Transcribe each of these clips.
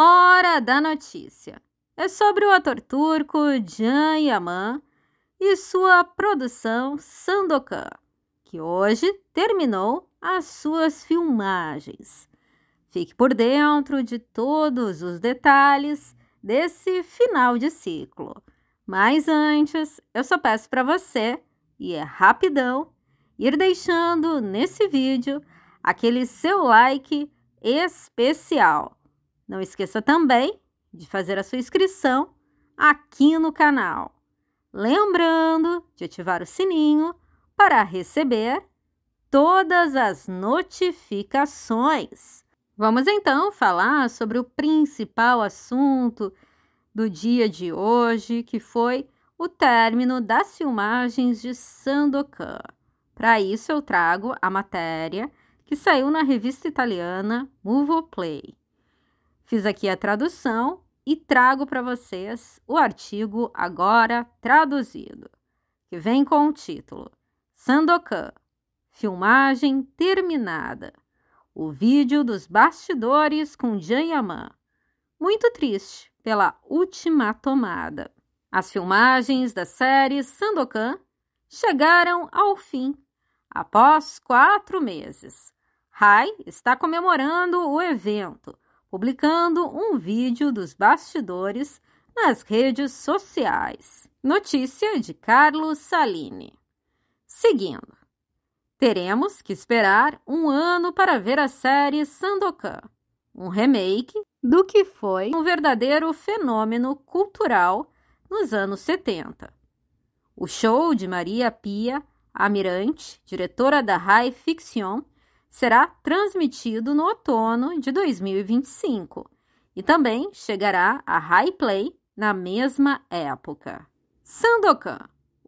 Hora da notícia é sobre o ator turco Can Yaman e sua produção Sandokan, que hoje terminou as suas filmagens. Fique por dentro de todos os detalhes desse final de ciclo. Mas antes, eu só peço para você, e é rapidão, ir deixando nesse vídeo aquele seu like especial não esqueça também de fazer a sua inscrição aqui no canal. Lembrando de ativar o sininho para receber todas as notificações. Vamos então falar sobre o principal assunto do dia de hoje, que foi o término das filmagens de Sandokan. Para isso, eu trago a matéria que saiu na revista italiana Movoplay. Fiz aqui a tradução e trago para vocês o artigo agora traduzido, que vem com o título Sandokan, filmagem terminada. O vídeo dos bastidores com Janyaman. Muito triste pela última tomada. As filmagens da série Sandokan chegaram ao fim após quatro meses. Rai está comemorando o evento publicando um vídeo dos bastidores nas redes sociais. Notícia de Carlos Salini. Seguindo, teremos que esperar um ano para ver a série Sandokan, um remake do que foi um verdadeiro fenômeno cultural nos anos 70. O show de Maria Pia Amirante, diretora da High Fiction, será transmitido no outono de 2025 e também chegará a Highplay na mesma época. Sandokan,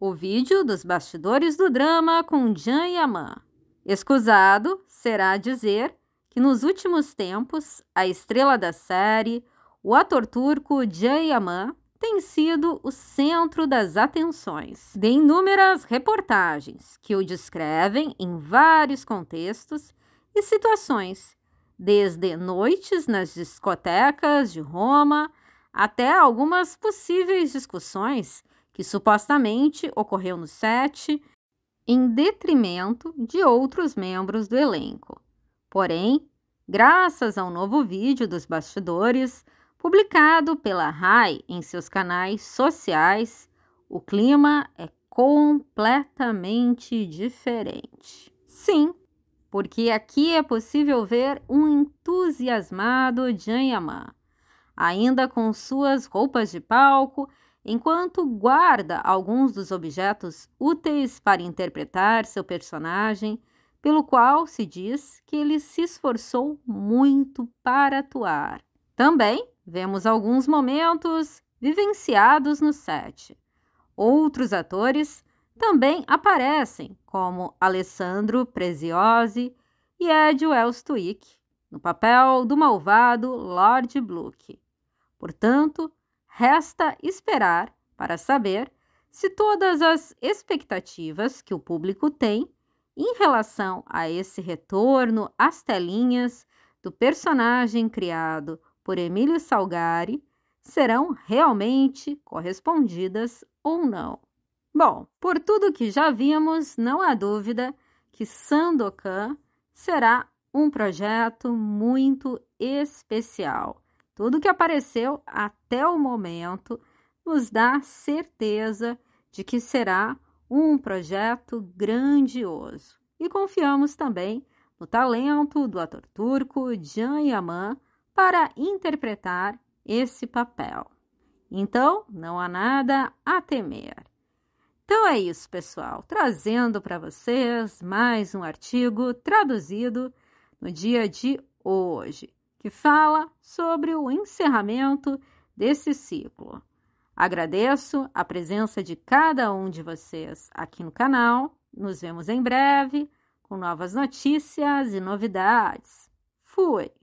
o vídeo dos bastidores do drama com Jan Yaman. Escusado será dizer que nos últimos tempos a estrela da série, o ator turco Jan Yaman, tem sido o centro das atenções de inúmeras reportagens que o descrevem em vários contextos e situações, desde noites nas discotecas de Roma até algumas possíveis discussões que supostamente ocorreu no set em detrimento de outros membros do elenco. Porém, graças ao novo vídeo dos bastidores, Publicado pela RAI em seus canais sociais, o clima é completamente diferente. Sim, porque aqui é possível ver um entusiasmado Janyaman, ainda com suas roupas de palco, enquanto guarda alguns dos objetos úteis para interpretar seu personagem, pelo qual se diz que ele se esforçou muito para atuar. Também Vemos alguns momentos vivenciados no set. Outros atores também aparecem, como Alessandro Preziosi e Ed Wells Twick, no papel do malvado Lord Bluck. Portanto, resta esperar para saber se todas as expectativas que o público tem em relação a esse retorno às telinhas do personagem criado por Emílio Salgari serão realmente correspondidas ou não. Bom, por tudo que já vimos, não há dúvida que Sandokan será um projeto muito especial. Tudo que apareceu até o momento nos dá certeza de que será um projeto grandioso. E confiamos também no talento do ator turco Can Yaman para interpretar esse papel. Então, não há nada a temer. Então é isso, pessoal, trazendo para vocês mais um artigo traduzido no dia de hoje, que fala sobre o encerramento desse ciclo. Agradeço a presença de cada um de vocês aqui no canal. Nos vemos em breve com novas notícias e novidades. Fui!